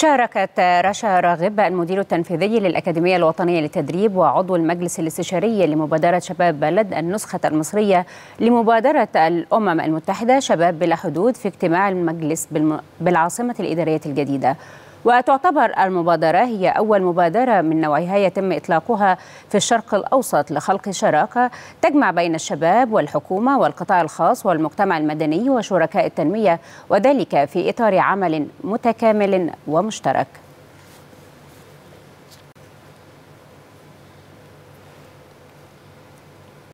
شاركت رشا راغب المدير التنفيذي للأكاديمية الوطنية للتدريب وعضو المجلس الاستشاري لمبادرة شباب بلد النسخة المصرية لمبادرة الأمم المتحدة شباب بلا حدود في اجتماع المجلس بالعاصمة الإدارية الجديدة وتعتبر المبادرة هي أول مبادرة من نوعها يتم إطلاقها في الشرق الأوسط لخلق شراكة تجمع بين الشباب والحكومة والقطاع الخاص والمجتمع المدني وشركاء التنمية وذلك في إطار عمل متكامل ومشترك